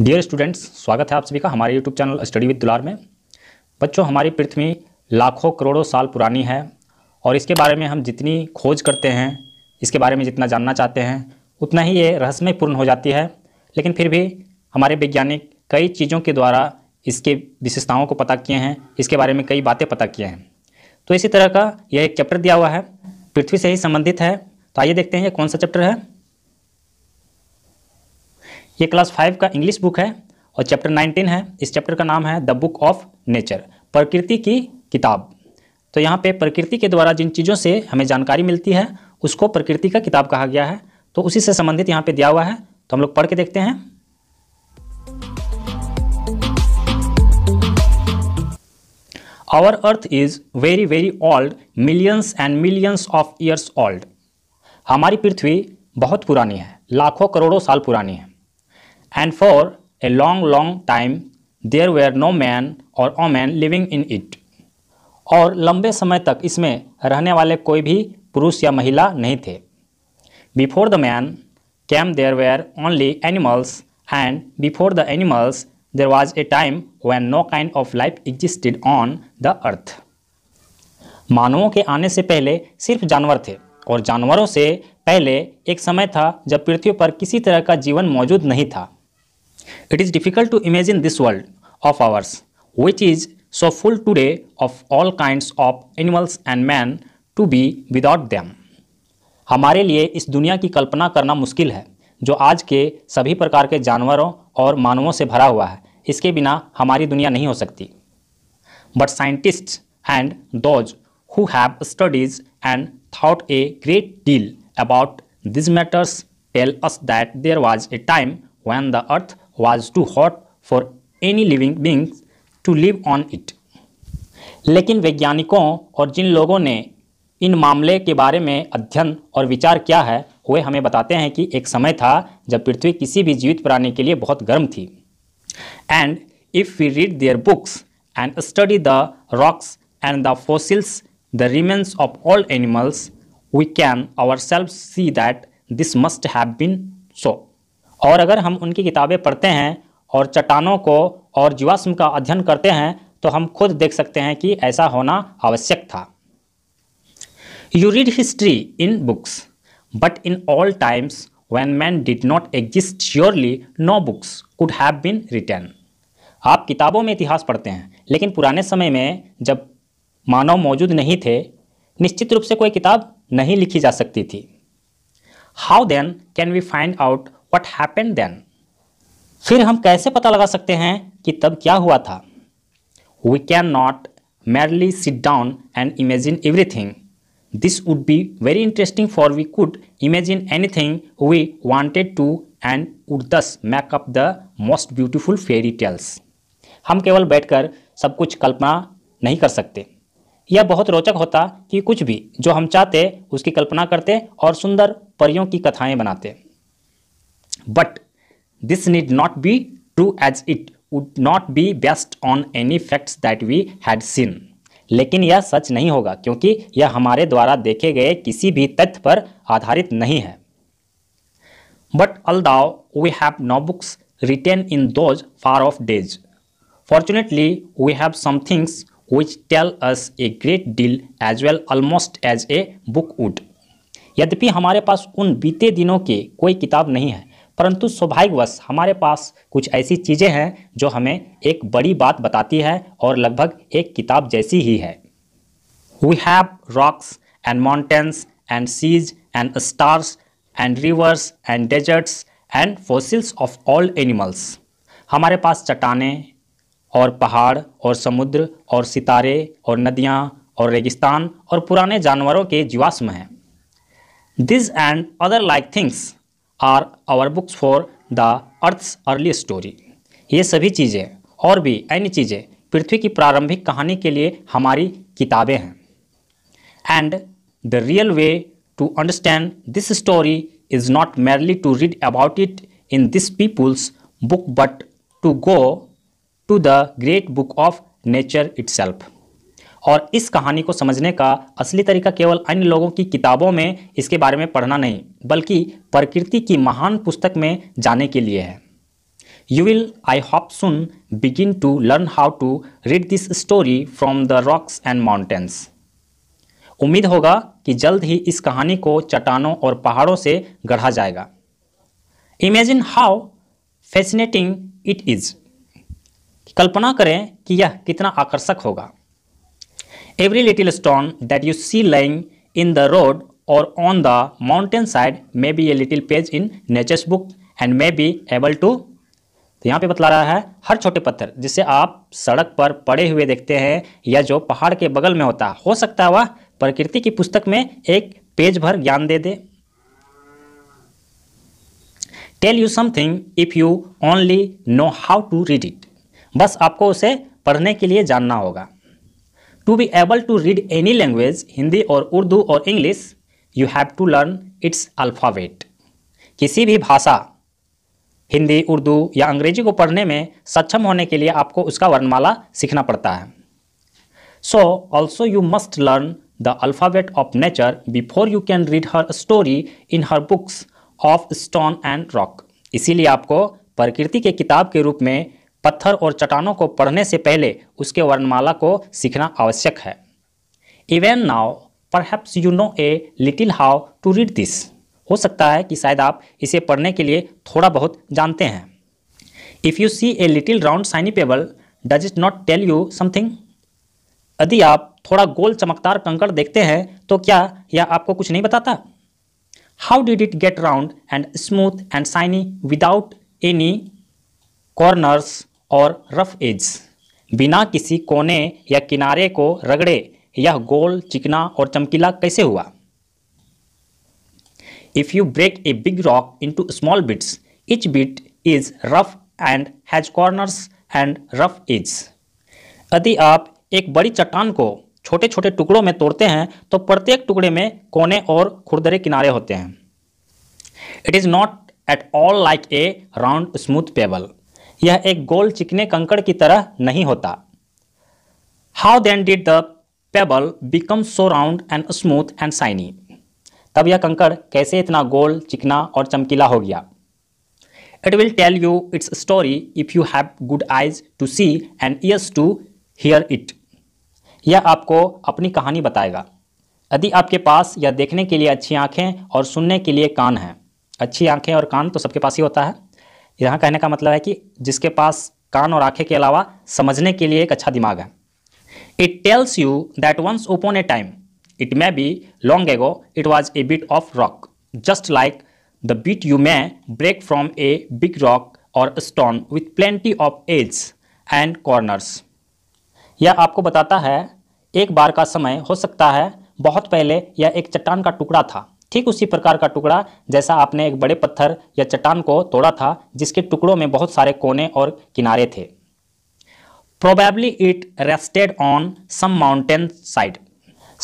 Dear students स्वागत है आप सभी का हमारे यूट्यूब चैनल स्टडी विद दुलार में बच्चों हमारी पृथ्वी लाखों करोड़ों साल पुरानी है और इसके बारे में हम जितनी खोज करते हैं इसके बारे में जितना जानना चाहते हैं उतना ही ये रहस्यमय पूर्ण हो जाती है लेकिन फिर भी हमारे वैज्ञानिक कई चीज़ों के द्वारा इसके विशेषताओं को पता किए हैं इसके बारे में कई बातें पता किए हैं तो इसी तरह का यह एक चैप्टर दिया हुआ है पृथ्वी से ही संबंधित है तो आइए देखते हैं ये कौन सा चैप्टर है ये क्लास फाइव का इंग्लिश बुक है और चैप्टर नाइनटीन है इस चैप्टर का नाम है द बुक ऑफ नेचर प्रकृति की किताब तो यहाँ पे प्रकृति के द्वारा जिन चीज़ों से हमें जानकारी मिलती है उसको प्रकृति का किताब कहा गया है तो उसी से संबंधित यहाँ पे दिया हुआ है तो हम लोग पढ़ के देखते हैं our earth is very very old millions and millions of years old हमारी पृथ्वी बहुत पुरानी है लाखों करोड़ों साल पुरानी है and for a long long time there were no man or woman living in it और लंबे समय तक इसमें रहने वाले कोई भी पुरुष या महिला नहीं थे before the man came there were only animals and before the animals there was a time when no kind of life existed on the earth मानवों के आने से पहले सिर्फ जानवर थे और जानवरों से पहले एक समय था जब पृथ्वी पर किसी तरह का जीवन मौजूद नहीं था it is difficult to imagine this world of ours which is so full today of all kind of animals and man to be without them हमारे लिए इस दुनिया की कल्पना करना मुश्किल है जो आज के सभी प्रकार के जानवरों और मानवों से भरा हुआ है इसके बिना हमारी दुनिया नहीं हो सकती but scientist and those who have studies and thought a great deal about this matters tell us that there was a time when the earth was too hot for any living beings to live on it लेकिन वैज्ञानिकों और जिन लोगों ने इन मामले के बारे में अध्ययन और विचार किया है वे हमें बताते हैं कि एक समय था जब पृथ्वी किसी भी जीवित प्राणी के लिए बहुत गर्म थी and if we read their books and study the rocks and the fossils the remains of all animals we can our self see that this must have been so और अगर हम उनकी किताबें पढ़ते हैं और चट्टानों को और जीवाश्म का अध्ययन करते हैं तो हम खुद देख सकते हैं कि ऐसा होना आवश्यक था you read history in books but in all times when man did not exist surely no books could have been written आप किताबों में इतिहास पढ़ते हैं लेकिन पुराने समय में जब मानव मौजूद नहीं थे निश्चित रूप से कोई किताब नहीं लिखी जा सकती थी how then can we find out what happen then फिर हम कैसे पता लगा सकते हैं कि तब क्या हुआ था we can not merely sit down and imagine everything this would be very interesting for we could imagine anything we wanted to and would thus make up the most beautiful fairy tales हम केवल बैठ कर सब कुछ कल्पना नहीं कर सकते यह बहुत रोचक होता कि कुछ भी जो हम चाहते उसकी कल्पना करते और सुंदर परियों की कथाएं बनाते but this need not be true as it would not be based on any facts that we had seen लेकिन यह सच नहीं होगा क्योंकि यह हमारे द्वारा देखे गए किसी भी तथ्य पर आधारित नहीं है but although we have no books written in those far off days fortunately we have some things which tell us a great deal as well almost as a book would यद्यपि हमारे पास उन बीते दिनों के कोई किताब नहीं है परंतु सौभाग्यवश हमारे पास कुछ ऐसी चीज़ें हैं जो हमें एक बड़ी बात बताती है और लगभग एक किताब जैसी ही है we have rocks and mountains and seas and stars and rivers and deserts and fossils of all animals हमारे पास चट्टाने और पहाड़ और समुद्र और सितारे और नदियाँ और रेगिस्तान और पुराने जानवरों के जीवाश्म हैं this and other like things are our books for the earth's early story ये सभी चीज़ें और भी अन्य चीज़ें पृथ्वी की प्रारंभिक कहानी के लिए हमारी किताबें हैं and the real way to understand this story is not merely to read about it in this people's book but to go to the great book of nature it और इस कहानी को समझने का असली तरीका केवल अन्य लोगों की किताबों में इसके बारे में पढ़ना नहीं बल्कि प्रकृति की महान पुस्तक में जाने के लिए है you will I hope soon begin to learn how to read this story from the rocks and mountains उम्मीद होगा कि जल्द ही इस कहानी को चट्टानों और पहाड़ों से गढ़ा जाएगा imagine how fascinating it is कल्पना करें कि यह कितना आकर्षक होगा every little stone that you see lying in the road or on the mountain side may be a little page in nature's book and may be able to तो यहाँ पे बतला रहा है हर छोटे पत्थर जिसे आप सड़क पर पड़े हुए देखते हैं या जो पहाड़ के बगल में होता हो सकता है वह प्रकृति की पुस्तक में एक पेज भर ज्ञान दे दे tell you something if you only know how to read it बस आपको उसे पढ़ने के लिए जानना होगा to be able to read any language Hindi or Urdu or English you have to learn its alphabet किसी भी भाषा हिंदी उर्दू या अंग्रेजी को पढ़ने में सक्षम होने के लिए आपको उसका वर्णमाला सीखना पड़ता है so also you must learn the alphabet of nature before you can read her story in her books of stone and rock इसीलिए आपको प्रकृति के किताब के रूप में पत्थर और चट्टानों को पढ़ने से पहले उसके वर्णमाला को सीखना आवश्यक है even now perhaps you know a little how to read this हो सकता है कि शायद आप इसे पढ़ने के लिए थोड़ा बहुत जानते हैं if you see a little round shiny pebble does it not tell you something यदि आप थोड़ा गोल चमकदार कंकड़ देखते हैं तो क्या यह आपको कुछ नहीं बताता how did it get round and smooth and shiny without any corners or rough edge बिना किसी कोने या किनारे को रगड़े यह गोल चिकना और चमकीला कैसे हुआ if you break a big rock into small bits each bit is rough and has corners and rough is यदि आप एक बड़ी चट्टान को छोटे छोटे टुकड़ों में तोड़ते हैं तो प्रत्येक टुकड़े में कोने और खुरदरे किनारे होते हैं it is not at all like a round smooth pebble यह एक गोल चिकने कंकड़ की तरह नहीं होता how then did the pebble become so round and smooth and shiny तब यह कंकड़ कैसे इतना गोल चिकना और चमकीला हो गया it will tell you its story if you have good eyes to see and ears to hear it यह आपको अपनी कहानी बताएगा यदि आपके पास यह देखने के लिए अच्छी आँखें और सुनने के लिए कान हैं अच्छी आँखें और कान तो सबके पास ही होता है यहाँ कहने का मतलब है कि जिसके पास कान और आँखें के अलावा समझने के लिए एक अच्छा दिमाग है it tells you that once upon a time it may be long ago it was a bit of rock just like the bit you may break from a big rock or stone with plenty of edge and corners यह आपको बताता है एक बार का समय हो सकता है बहुत पहले यह एक चट्टान का टुकड़ा था ठीक उसी प्रकार का टुकड़ा जैसा आपने एक बड़े पत्थर या चट्टान को तोड़ा था जिसके टुकड़ों में बहुत सारे कोने और किनारे थे probably it rested on some mountain side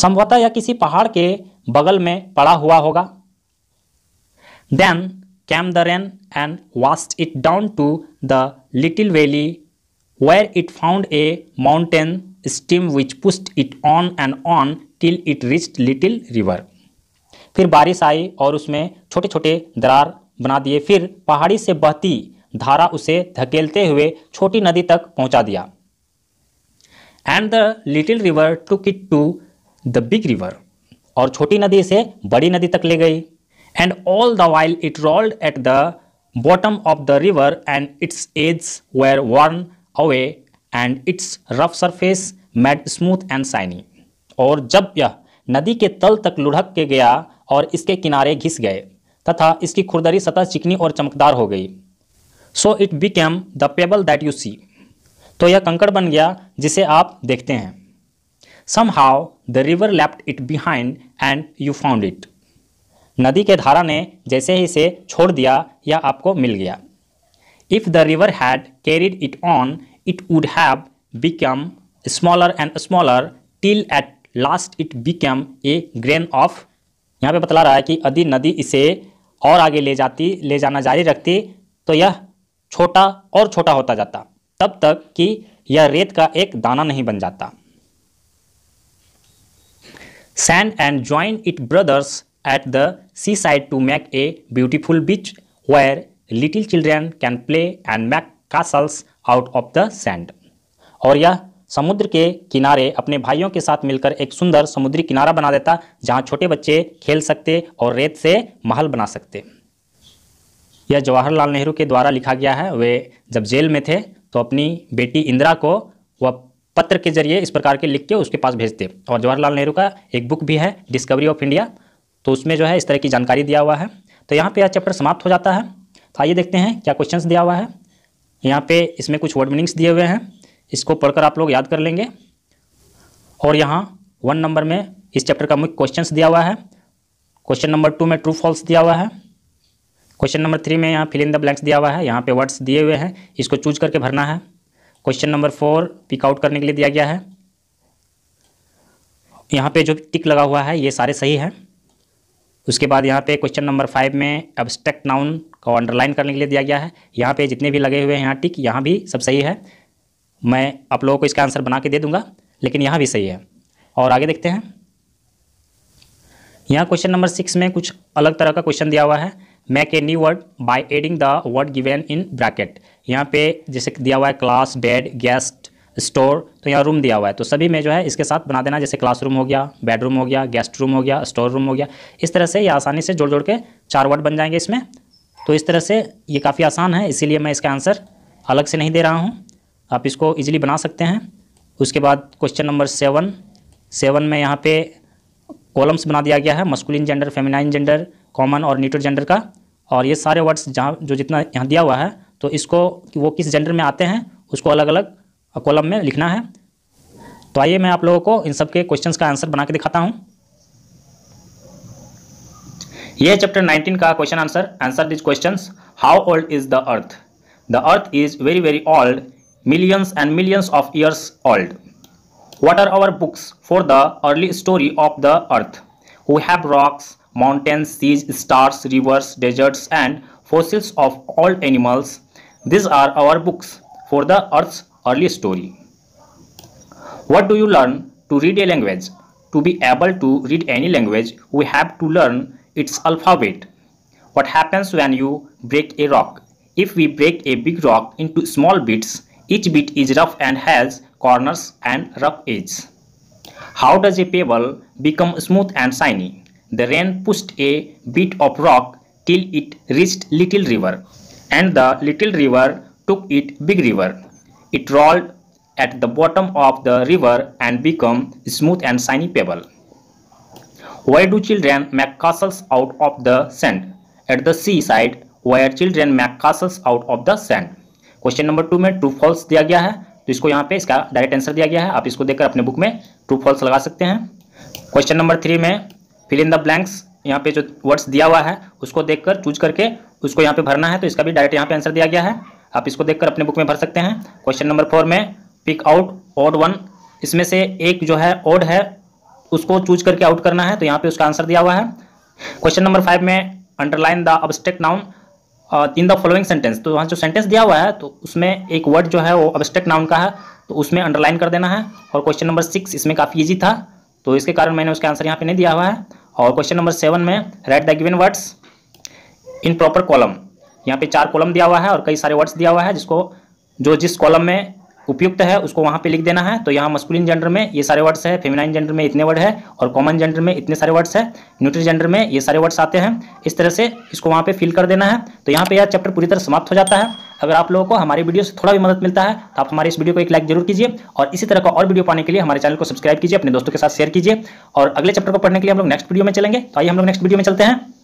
संभवतः यह किसी पहाड़ के बगल में पड़ा हुआ होगा then came the rain and washed it down to the little valley where it found a mountain stream which pushed it on and on till it reached little river फिर बारिश आई और उसमें छोटे छोटे दरार बना दिए फिर पहाड़ी से बहती धारा उसे धकेलते हुए छोटी नदी तक पहुंचा दिया and the little river took it to the big river और छोटी नदी इसे बड़ी नदी तक ले गई and all the while it rolled at the bottom of the river and its edge were worn away and its rough surface made smooth and shiny और जब यह नदी के तल तक लुढ़क के गया और इसके किनारे घिस गए तथा इसकी खुरदरी सतह चिकनी और चमकदार हो गई so it became the pebble that you see तो यह कंकड़ बन गया जिसे आप देखते हैं somehow the river left it behind and you found it नदी के धारा ने जैसे ही इसे छोड़ दिया या आपको मिल गया if the river had carried it on it would have become smaller and smaller till at last it become a grain of यहाँ पे बता रहा है कि यदि नदी इसे और आगे ले जाती ले जाना जारी रखती तो यह छोटा और छोटा होता जाता तब तक कि यह रेत का एक दाना नहीं बन जाता sand and join it brothers at the sea side to make a beautiful beach where little children can play and make castles out of the sand और यह समुद्र के किनारे अपने भाइयों के साथ मिलकर एक सुंदर समुद्री किनारा बना देता जहां छोटे बच्चे खेल सकते और रेत से महल बना सकते यह जवाहरलाल नेहरू के द्वारा लिखा गया है वे जब जेल में थे तो अपनी बेटी इंदिरा को वह पत्र के जरिए इस प्रकार के लिख के उसके पास भेजते और जवाहरलाल नेहरू का एक बुक भी है डिस्कवरी ऑफ इंडिया तो उसमें जो है इस तरह की जानकारी दिया हुआ है तो यहाँ पर यह चैप्टर समाप्त हो जाता है तो आइए देखते हैं क्या क्वेश्चन दिया हुआ है यहाँ पर इसमें कुछ वर्ड मीनिंग्स दिए हुए हैं इसको पढ़कर आप लोग याद कर लेंगे और यहाँ वन नंबर में इस चैप्टर का मुख्य क्वेश्चंस दिया हुआ है क्वेश्चन नंबर टू में ट्रू फॉल्स दिया हुआ है क्वेश्चन नंबर थ्री में यहाँ फिलिंग द ब्लैंक्स दिया हुआ है यहाँ पे वर्ड्स दिए हुए हैं इसको चूज करके भरना है क्वेश्चन नंबर फोर पिकआउट करने के लिए दिया गया है यहाँ पे जो टिक लगा हुआ है ये सारे सही हैं उसके बाद यहाँ पे क्वेश्चन नंबर फाइव में एब्स्ट्रैक्ट नाउन को अंडरलाइन करने के लिए दिया गया है यहाँ पे जितने भी लगे हुए हैं यहाँ टिक यहाँ भी सब सही है मैं आप लोगों को इसका आंसर बना के दे दूंगा लेकिन यहाँ भी सही है और आगे देखते हैं यहाँ क्वेश्चन नंबर सिक्स में कुछ अलग तरह का क्वेश्चन दिया हुआ है make a new word by adding the word given in bracket यहाँ पे जैसे दिया हुआ है क्लास बेड गेस्ट स्टोर तो यहाँ रूम दिया हुआ है तो सभी में जो है इसके साथ बना देना जैसे क्लासरूम हो गया बेडरूम हो गया गेस्ट रूम हो गया स्टोर रूम हो गया इस तरह से ये आसानी से जोड़ जोड़ के चार वर्ड बन जाएंगे इसमें तो इस तरह से ये काफ़ी आसान है इसीलिए मैं इसका आंसर अलग से नहीं दे रहा हूँ आप इसको ईजिली बना सकते हैं उसके बाद क्वेश्चन नंबर सेवन सेवन में यहाँ पे कॉलम्स बना दिया गया है masculine gender feminine gender common और न्यूट्रल जेंडर का और ये सारे वर्ड्स जहाँ जो जितना यहाँ दिया हुआ है तो इसको वो किस जेंडर में आते हैं उसको अलग अलग कॉलम में लिखना है तो आइए मैं आप लोगों को इन सब के क्वेश्चन का आंसर बना के दिखाता हूँ यह चैप्टर 19 का question answer answer this questions how old is the earth the earth is very very old millions and millions of years old what are our books for the early story of the earth we have rocks mountains, seas, stars, rivers, deserts and fossils of all animals. These are our books for the Earth's early story. What do you learn to read a language? To be able to read any language, we have to learn its alphabet. What happens when you break a rock? If we break a big rock into small bits, each bit is rough and has corners and rough edges. How does a pebble become smooth and shiny? The rain pushed a bit of rock till it reached Little River, and the Little River took it Big River. It rolled at the bottom of the river and became smooth and shiny pebble. Why do children make castles out of the sand? At the seaside, where children make castles out of the sand. Question number two में true false दिया गया है तो इसको यहाँ पे इसका direct answer दिया गया है आप इसको देखकर अपने बुक में ट्रू फॉल्स लगा सकते हैं क्वेश्चन नंबर थ्री में फिल इन द ब्लैंक्स यहाँ पे जो वर्ड्स दिया हुआ है उसको देखकर चूज करके उसको यहाँ पे भरना है तो इसका भी डायरेक्ट यहाँ पे आंसर दिया गया है आप इसको देखकर अपने बुक में भर सकते हैं क्वेश्चन नंबर फोर में पिक आउट ऑड वन इसमें से एक जो है ऑड है उसको चूज करके आउट करना है तो यहाँ पे उसका आंसर दिया हुआ है क्वेश्चन नंबर फाइव में underline the abstract noun in the following sentence तो वहाँ जो सेंटेंस दिया हुआ है तो उसमें एक वर्ड जो है वो अबस्टेक्ट नाउन का है तो उसमें अंडरलाइन कर देना है और क्वेश्चन नंबर सिक्स इसमें काफ़ी ईजी था तो इसके कारण मैंने उसका आंसर यहाँ पे नहीं दिया हुआ है और क्वेश्चन नंबर सेवन में write the given words in proper column यहाँ पे चार कॉलम दिया हुआ है और कई सारे वर्ड्स दिया हुआ है जिसको जो जिस कॉलम में उपयुक्त है उसको वहाँ पे लिख देना है तो यहाँ मस्कुलिन जेंडर में ये सारे वर्ड्स है फेमिनाइन जेंडर में इतने वर्ड है और कॉमन जेंडर में इतने सारे वर्ड्स है न्यूट्री जेंडर में ये सारे वर्ड्स आते हैं इस तरह से इसको वहाँ पे फिल कर देना है तो यहाँ पे यह चैप्टर पूरी तरह समाप्त हो जाता है अगर आप लोगों को हमारी वीडियो से थोड़ा भी मदद मिलता है तो आप हमारे इस वीडियो को एक लाइक जरूर कीजिए और इसी तरह का और वीडियो पाने के लिए हमारे चैनल को सब्सक्राइब कीजिए अपने दोस्तों के साथ शेयर कीजिए और अगले चैप्टर को पढ़ने के लिए हम लोग नेक्स्ट वीडियो में चलेंगे तो आइए हम लोग नेक्स्ट वीडियो में चलते हैं